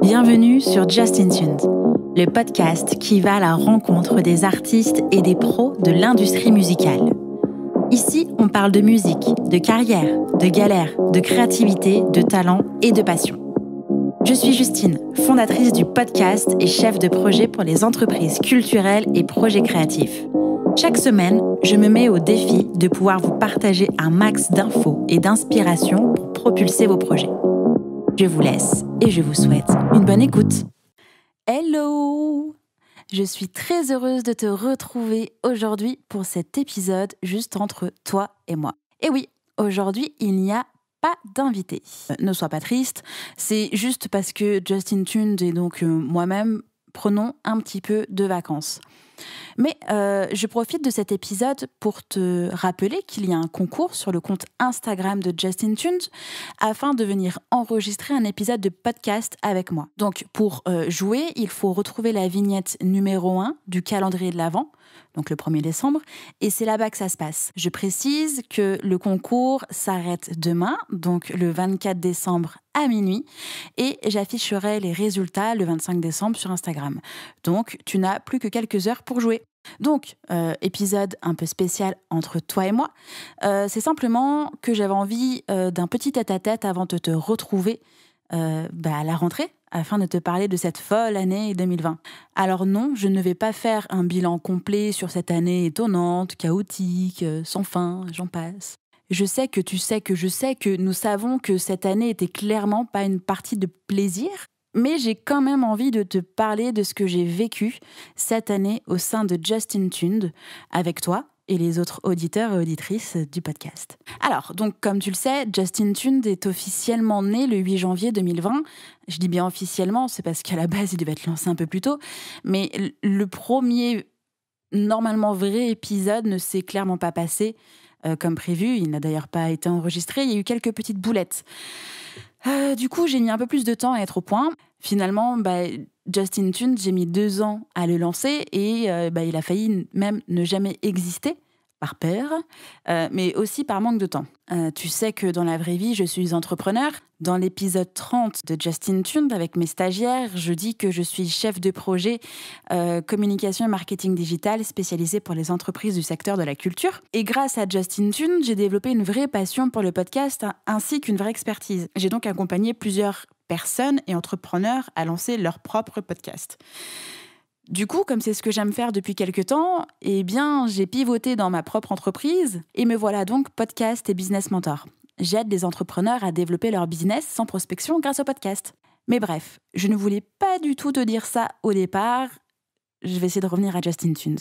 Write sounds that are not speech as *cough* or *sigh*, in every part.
Bienvenue sur Justin Tunes, le podcast qui va à la rencontre des artistes et des pros de l'industrie musicale. Ici, on parle de musique, de carrière, de galère, de créativité, de talent et de passion. Je suis Justine, fondatrice du podcast et chef de projet pour les entreprises culturelles et projets créatifs. Chaque semaine, je me mets au défi de pouvoir vous partager un max d'infos et d'inspiration pour propulser vos projets. Je vous laisse et je vous souhaite une bonne écoute. Hello Je suis très heureuse de te retrouver aujourd'hui pour cet épisode juste entre toi et moi. Et oui, aujourd'hui, il n'y a pas d'invité. Euh, ne sois pas triste, c'est juste parce que Justin Tune et donc euh, moi-même prenons un petit peu de vacances. Mais euh, je profite de cet épisode pour te rappeler qu'il y a un concours sur le compte Instagram de Justin Tunes afin de venir enregistrer un épisode de podcast avec moi. Donc pour euh, jouer, il faut retrouver la vignette numéro 1 du calendrier de l'Avent donc le 1er décembre, et c'est là-bas que ça se passe. Je précise que le concours s'arrête demain, donc le 24 décembre à minuit, et j'afficherai les résultats le 25 décembre sur Instagram. Donc tu n'as plus que quelques heures pour jouer. Donc, euh, épisode un peu spécial entre toi et moi. Euh, c'est simplement que j'avais envie euh, d'un petit tête-à-tête avant de te retrouver bah, à la rentrée, afin de te parler de cette folle année 2020. Alors non, je ne vais pas faire un bilan complet sur cette année étonnante, chaotique, euh, sans fin, j'en passe. Je sais que tu sais que je sais que nous savons que cette année était clairement pas une partie de plaisir, mais j'ai quand même envie de te parler de ce que j'ai vécu cette année au sein de Justin Tunde avec toi, et les autres auditeurs et auditrices du podcast. Alors, donc comme tu le sais, Justin Tunde est officiellement né le 8 janvier 2020. Je dis bien officiellement, c'est parce qu'à la base, il devait être lancé un peu plus tôt. Mais le premier, normalement vrai épisode ne s'est clairement pas passé euh, comme prévu. Il n'a d'ailleurs pas été enregistré. Il y a eu quelques petites boulettes. Euh, du coup, j'ai mis un peu plus de temps à être au point. Finalement, bah, Justin Tune, j'ai mis deux ans à le lancer et euh, bah, il a failli même ne jamais exister par peur, euh, mais aussi par manque de temps. Euh, tu sais que dans la vraie vie, je suis entrepreneur. Dans l'épisode 30 de Justin Tuned avec mes stagiaires, je dis que je suis chef de projet euh, communication et marketing digital spécialisé pour les entreprises du secteur de la culture. Et grâce à Justin Tuned, j'ai développé une vraie passion pour le podcast ainsi qu'une vraie expertise. J'ai donc accompagné plusieurs personnes et entrepreneurs à lancer leur propre podcast. Du coup, comme c'est ce que j'aime faire depuis quelques temps, eh bien, j'ai pivoté dans ma propre entreprise et me voilà donc podcast et business mentor. J'aide les entrepreneurs à développer leur business sans prospection grâce au podcast. Mais bref, je ne voulais pas du tout te dire ça au départ. Je vais essayer de revenir à Justin Tunes.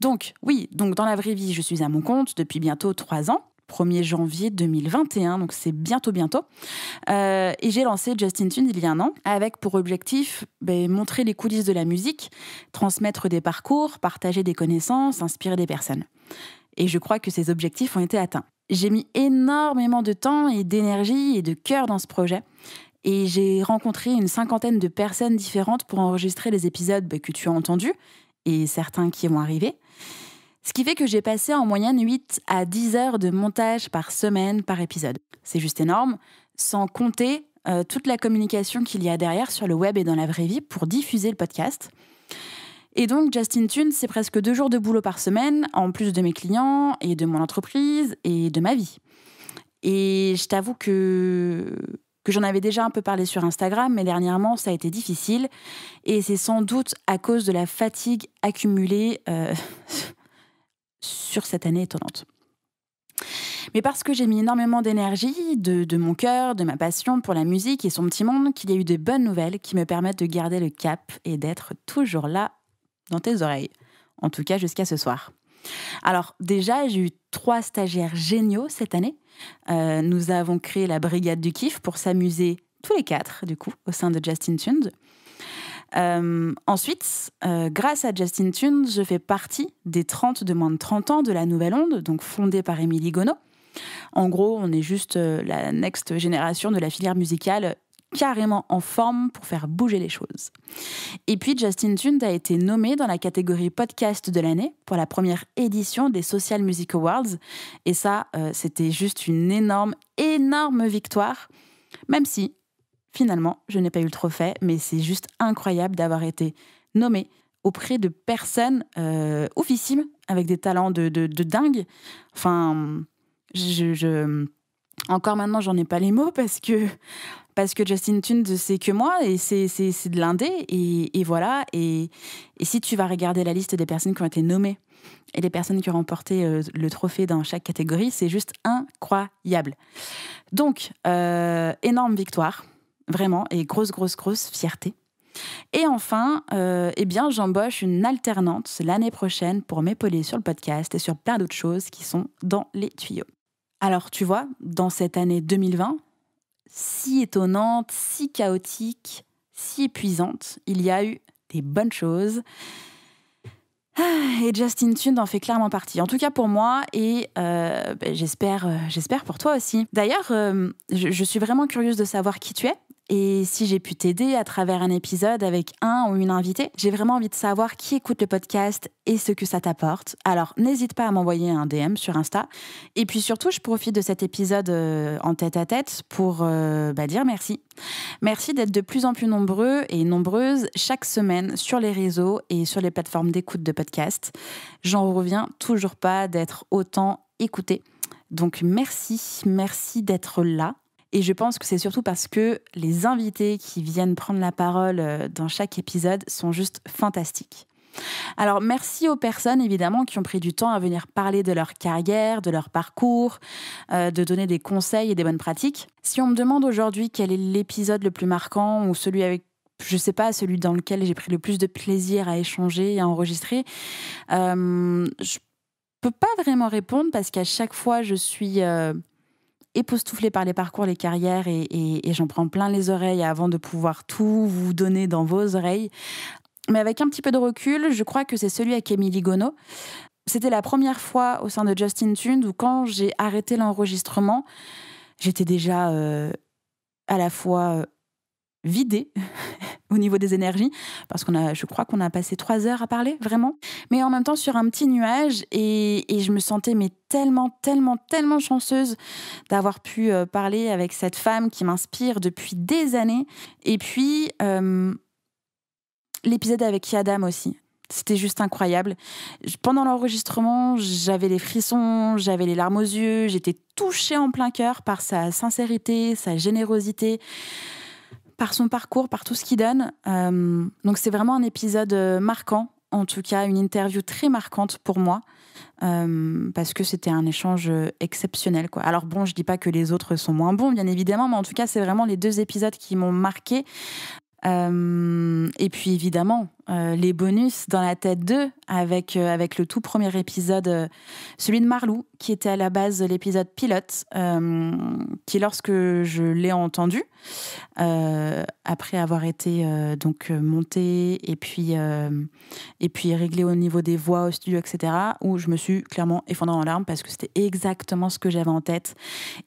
Donc, oui, donc dans la vraie vie, je suis à mon compte depuis bientôt trois ans. 1er janvier 2021, donc c'est bientôt bientôt. Euh, et j'ai lancé Justin Tune il y a un an, avec pour objectif ben, montrer les coulisses de la musique, transmettre des parcours, partager des connaissances, inspirer des personnes. Et je crois que ces objectifs ont été atteints. J'ai mis énormément de temps et d'énergie et de cœur dans ce projet. Et j'ai rencontré une cinquantaine de personnes différentes pour enregistrer les épisodes ben, que tu as entendus et certains qui vont arriver. Ce qui fait que j'ai passé en moyenne 8 à 10 heures de montage par semaine, par épisode. C'est juste énorme, sans compter euh, toute la communication qu'il y a derrière sur le web et dans la vraie vie pour diffuser le podcast. Et donc, Justin Tune, c'est presque deux jours de boulot par semaine, en plus de mes clients et de mon entreprise et de ma vie. Et je t'avoue que, j'en avais déjà un peu parlé sur Instagram, mais dernièrement, ça a été difficile. Et c'est sans doute à cause de la fatigue accumulée euh, *laughs* sur cette année étonnante. Mais parce que j'ai mis énormément d'énergie, de, mon cœur, de ma passion pour la musique et son petit monde, qu'il y a eu des bonnes nouvelles qui me permettent de garder le cap et d'être toujours là dans tes oreilles. En tout cas jusqu'à ce soir. Alors déjà, j'ai eu trois stagiaires géniaux cette année. Euh, nous avons créé la brigade du kiff pour s'amuser tous les quatre, du coup, au sein de Justin Tunes. Euh, ensuite, euh, grâce à Justin Tunes, je fais partie des 30 de moins de 30 ans de la Nouvelle Onde, donc fondée par Émilie Gonneau. En gros, on est juste euh, la next génération de la filière musicale carrément en forme pour faire bouger les choses. Et puis Justin Tunes a été nommé dans la catégorie podcast de l'année pour la première édition des Social Music Awards. Et ça, c'était juste une énorme, énorme victoire. Même si, Finalement, je n'ai pas eu le trophée, mais c'est juste incroyable d'avoir été nommé auprès de personnes euh, oufissimes, avec des talents de, dingue. Enfin, je, encore maintenant, j'en ai pas les mots parce que, parce que Justin Tunes, c'est que moi et c'est de l'indé. Et, et, voilà. Et, si tu vas regarder la liste des personnes qui ont été nommées et des personnes qui ont remporté euh, le trophée dans chaque catégorie, c'est juste incroyable. Donc, euh, énorme victoire vraiment, et grosse, grosse, grosse fierté. Et enfin, euh, eh bien, j'embauche une alternante l'année prochaine pour m'épauler sur le podcast et sur plein d'autres choses qui sont dans les tuyaux. Alors, tu vois, dans cette année 2020, si étonnante, si chaotique, si épuisante, il y a eu des bonnes choses. Ah, et Justin Tune en fait clairement partie, en tout cas pour moi, et euh, ben, j'espère, euh, j'espère pour toi aussi. D'ailleurs, je, suis vraiment curieuse de savoir qui tu es, et si j'ai pu t'aider à travers un épisode avec un ou une invitée. J'ai vraiment envie de savoir qui écoute le podcast et ce que ça t'apporte. Alors n'hésite pas à m'envoyer un DM sur Insta. Et puis surtout, je profite de cet épisode euh, en tête à tête pour euh, bah, dire merci. Merci d'être de plus en plus nombreux et nombreuses chaque semaine sur les réseaux et sur les plateformes d'écoute de podcast. J'en reviens toujours pas d'être autant écouté. Donc merci, merci d'être là et je pense que c'est surtout parce que les invités qui viennent prendre la parole euh, dans chaque épisode sont juste fantastiques. Alors merci aux personnes évidemment qui ont pris du temps à venir parler de leur carrière, de leur parcours, euh, de donner des conseils et des bonnes pratiques. Si on me demande aujourd'hui quel est l'épisode le plus marquant ou celui avec je sais pas, celui dans lequel j'ai pris le plus de plaisir à échanger et à enregistrer, euh, je peux pas vraiment répondre parce qu'à chaque fois je suis euh, époustouflée par les parcours, les carrières et, j'en prends plein les oreilles avant de pouvoir tout vous donner dans vos oreilles. Mais avec un petit peu de recul, je crois que c'est celui avec Emily Gono. C'était la première fois au sein de Justin Tunes où quand j'ai arrêté l'enregistrement, j'étais déjà euh, à la fois euh, vidée *laughs* au niveau des énergies, parce qu'on a, je crois qu'on a passé trois heures à parler, vraiment, mais en même temps sur un petit nuage, et, je me sentais mais tellement, tellement, tellement chanceuse d'avoir pu euh, parler avec cette femme qui m'inspire depuis des années, et puis euh, l'épisode avec Yadam aussi. C'était juste incroyable. Pendant l'enregistrement, j'avais les frissons, j'avais les larmes aux yeux, j'étais touchée en plein cœur par sa sincérité, sa générosité par son parcours, par tout ce qu'il donne. Euh, donc c'est vraiment un épisode euh, marquant, en tout cas une interview très marquante pour moi, euh, parce que c'était un échange exceptionnel. Quoi. Alors bon, je ne dis pas que les autres sont moins bons, bien évidemment, mais en tout cas c'est vraiment les deux épisodes qui m'ont marqué. Euh, et puis évidemment, euh, les bonus dans la tête 2 avec, euh, avec le tout premier épisode, celui de Marlou, qui était à la base l'épisode pilote, qui lorsque je l'ai entendu, après avoir été donc monté et puis, et puis réglé au niveau des voix au studio, etc., où je me suis clairement effondrée en larmes parce que c'était exactement ce que j'avais en tête.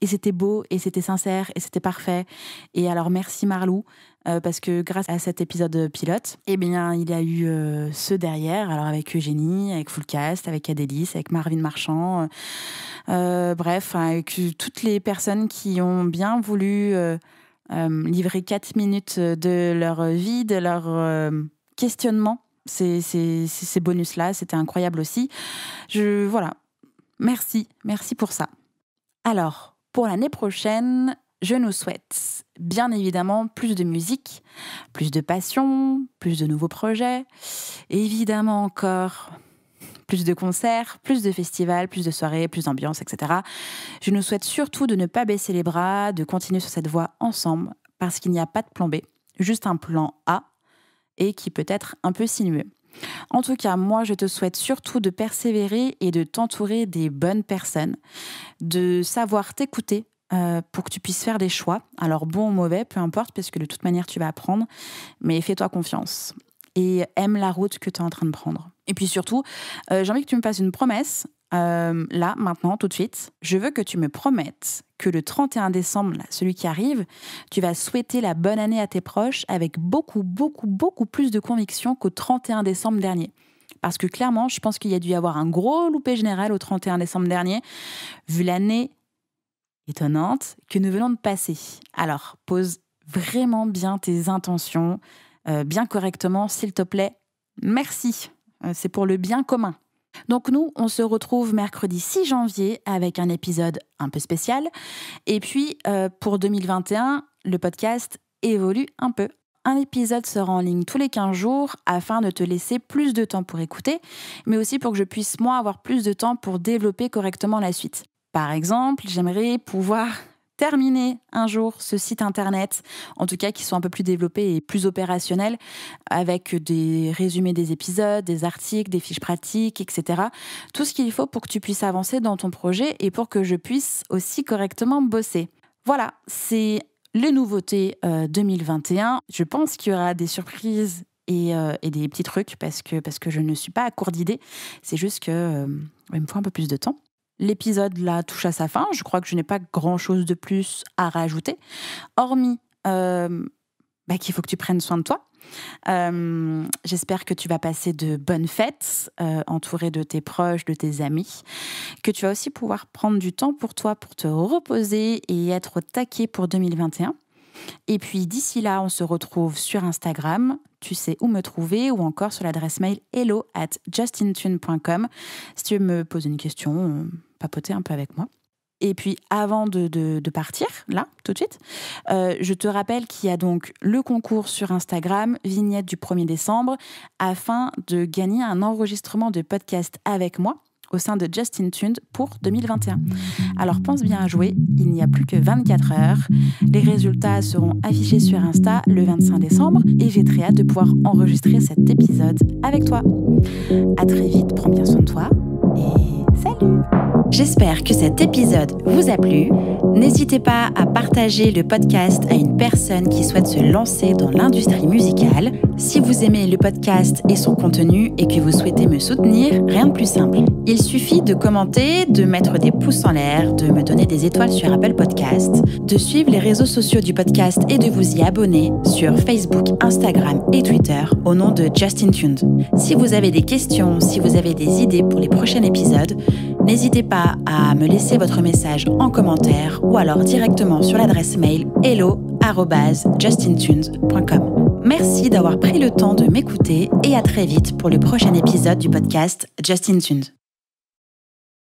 Et c'était beau, et c'était sincère, et c'était parfait. Et alors merci Marlou. Euh, parce que grâce à cet épisode pilote, eh bien, il y a eu euh, ceux derrière, alors avec Eugénie, avec Fullcast, avec Adélice avec Marvin Marchand, euh, bref, avec toutes les personnes qui ont bien voulu livrer 4 minutes de leur vie, de leur questionnement. Ces, ces bonus-là, c'était incroyable aussi. Je, voilà. Merci, merci pour ça. Alors, pour l'année prochaine, je nous souhaite bien évidemment plus de musique, plus de passion, plus de nouveaux projets, évidemment encore plus de concerts, plus de festivals, plus de soirées, plus d'ambiance, etc. Je nous souhaite surtout de ne pas baisser les bras, de continuer sur cette voie ensemble, parce qu'il n'y a pas de plan B, juste un plan A, et qui peut être un peu sinueux. En tout cas, moi, je te souhaite surtout de persévérer et de t'entourer des bonnes personnes, de savoir t'écouter euh, pour que tu puisses faire des choix. Alors bon ou mauvais, peu importe, parce que de toute manière, tu vas apprendre. Mais fais-toi confiance et aime la route que tu es en train de prendre. Et puis surtout, euh, j'ai envie que tu me passes une promesse. Euh, là, maintenant, tout de suite, je veux que tu me promettes que le 31 décembre, celui qui arrive, tu vas souhaiter la bonne année à tes proches avec beaucoup, beaucoup, beaucoup plus de conviction qu'au 31 décembre dernier parce que clairement, je pense qu'il y a dû y avoir un gros loupé général au 31 décembre dernier, vu l'année, étonnante que nous venons de passer. Alors, pose vraiment bien tes intentions, euh, bien correctement, s'il te plaît. Merci, euh, c'est pour le bien commun. Donc nous, on se retrouve mercredi 6 janvier avec un épisode un peu spécial. Et puis, euh, pour 2021, le podcast évolue un peu. Un épisode sera en ligne tous les 15 jours afin de te laisser plus de temps pour écouter, mais aussi pour que je puisse moi avoir plus de temps pour développer correctement la suite. Par exemple, j'aimerais pouvoir terminer un jour ce site internet, en tout cas qui soit un peu plus développé et plus opérationnel, avec des résumés des épisodes, des articles, des fiches pratiques, etc. Tout ce qu'il faut pour que tu puisses avancer dans ton projet et pour que je puisse aussi correctement bosser. Voilà, c'est les nouveautés 2021. Euh, je pense qu'il y aura des surprises euh, et, des petits trucs parce que, parce que je ne suis pas à court d'idées. C'est juste que euh, me faut un peu plus de temps. L'épisode là touche à sa fin. Je crois que je n'ai pas grand chose de plus à rajouter, hormis euh, bah, qu'il faut que tu prennes soin de toi. Euh, j'espère que tu vas passer de bonnes fêtes, euh, entourée de tes proches, de tes amis, que tu vas aussi pouvoir prendre du temps pour toi, pour te reposer et être au taquet pour 2021. Et puis d'ici là, on se retrouve sur Instagram, tu sais où me trouver, ou encore sur l'adresse mail hello at justintune.com. Si tu veux me poser une question, euh, papoter un peu avec moi. Et puis avant de, partir, là, tout de suite, euh, je te rappelle qu'il y a donc le concours sur Instagram, vignette du 1er décembre, afin de gagner un enregistrement de podcast avec moi au sein de Justin Tunes pour 2021. Alors pense bien à jouer, il n'y a plus que 24 heures. Les résultats seront affichés sur Insta le 25 décembre et j'ai très hâte de pouvoir enregistrer cet épisode avec toi. À très vite, prends bien soin de toi et salut J'espère que cet épisode vous a plu. N'hésitez pas à partager le podcast à une personne qui souhaite se lancer dans l'industrie musicale. Si vous aimez le podcast et son contenu et que vous souhaitez me soutenir, rien de plus simple. Il suffit de commenter, de mettre des pouces en l'air, de me donner des étoiles sur Apple Podcast, de suivre les réseaux sociaux du podcast et de vous y abonner sur Facebook, Instagram et Twitter au nom de Justin Tuned. Si vous avez des questions, si vous avez des idées pour les prochains épisodes, n'hésitez pas à me laisser votre message en commentaire ou alors directement sur l'adresse mail hello.justintunes.com. Merci d'avoir pris le temps de m'écouter et à très vite pour le prochain épisode du podcast Justin Tunes.